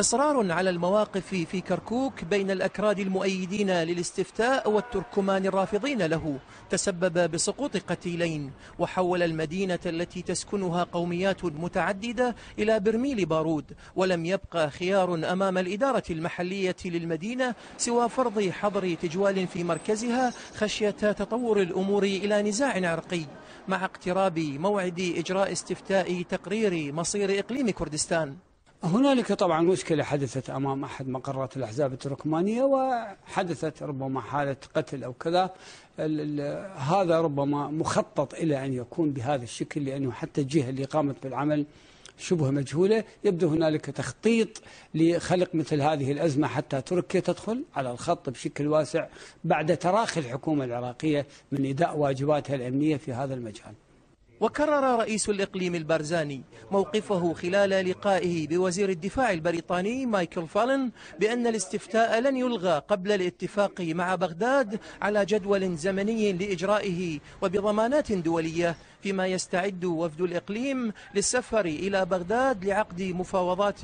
إصرار على المواقف في كركوك بين الأكراد المؤيدين للاستفتاء والتركمان الرافضين له تسبب بسقوط قتيلين وحول المدينة التي تسكنها قوميات متعددة إلى برميل بارود ولم يبقى خيار أمام الإدارة المحلية للمدينة سوى فرض حظر تجوال في مركزها خشية تطور الأمور إلى نزاع عرقي مع اقتراب موعد إجراء استفتاء تقرير مصير إقليم كردستان هنالك طبعا مشكلة حدثت أمام أحد مقرات الأحزاب التركمانية وحدثت ربما حالة قتل أو كذا هذا ربما مخطط إلى أن يكون بهذا الشكل لأنه حتى الجهة اللي قامت بالعمل شبه مجهولة يبدو هنالك تخطيط لخلق مثل هذه الأزمة حتى تركيا تدخل على الخط بشكل واسع بعد تراخي الحكومة العراقية من إداء واجباتها الأمنية في هذا المجال وكرر رئيس الإقليم البرزاني موقفه خلال لقائه بوزير الدفاع البريطاني مايكل فالن بأن الاستفتاء لن يلغى قبل الاتفاق مع بغداد على جدول زمني لإجرائه وبضمانات دولية فيما يستعد وفد الإقليم للسفر إلى بغداد لعقد مفاوضات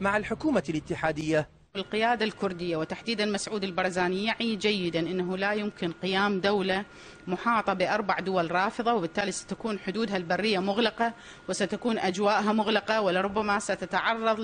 مع الحكومة الاتحادية القيادة الكردية وتحديدا مسعود البرزاني يعي جيدا أنه لا يمكن قيام دولة محاطة بأربع دول رافضة وبالتالي ستكون حدودها البرية مغلقة وستكون أجواءها مغلقة ولربما ستتعرض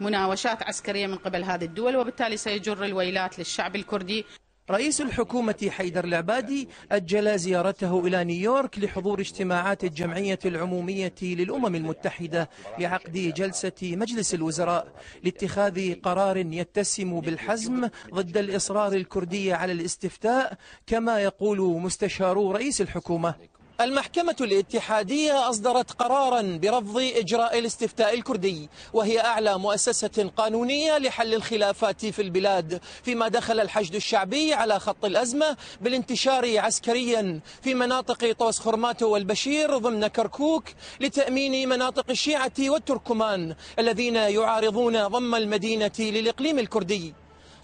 لمناوشات عسكرية من قبل هذه الدول وبالتالي سيجر الويلات للشعب الكردي رئيس الحكومة حيدر العبادي أجل زيارته إلى نيويورك لحضور اجتماعات الجمعية العمومية للأمم المتحدة لعقد جلسة مجلس الوزراء لاتخاذ قرار يتسم بالحزم ضد الإصرار الكردي على الاستفتاء كما يقول مستشار رئيس الحكومة المحكمة الاتحادية أصدرت قرارا برفض إجراء الاستفتاء الكردي وهي أعلى مؤسسة قانونية لحل الخلافات في البلاد فيما دخل الحشد الشعبي على خط الأزمة بالانتشار عسكريا في مناطق طوس خرماتو والبشير ضمن كركوك لتأمين مناطق الشيعة والتركمان الذين يعارضون ضم المدينة للإقليم الكردي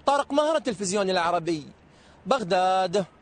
طارق مهر التلفزيون العربي بغداد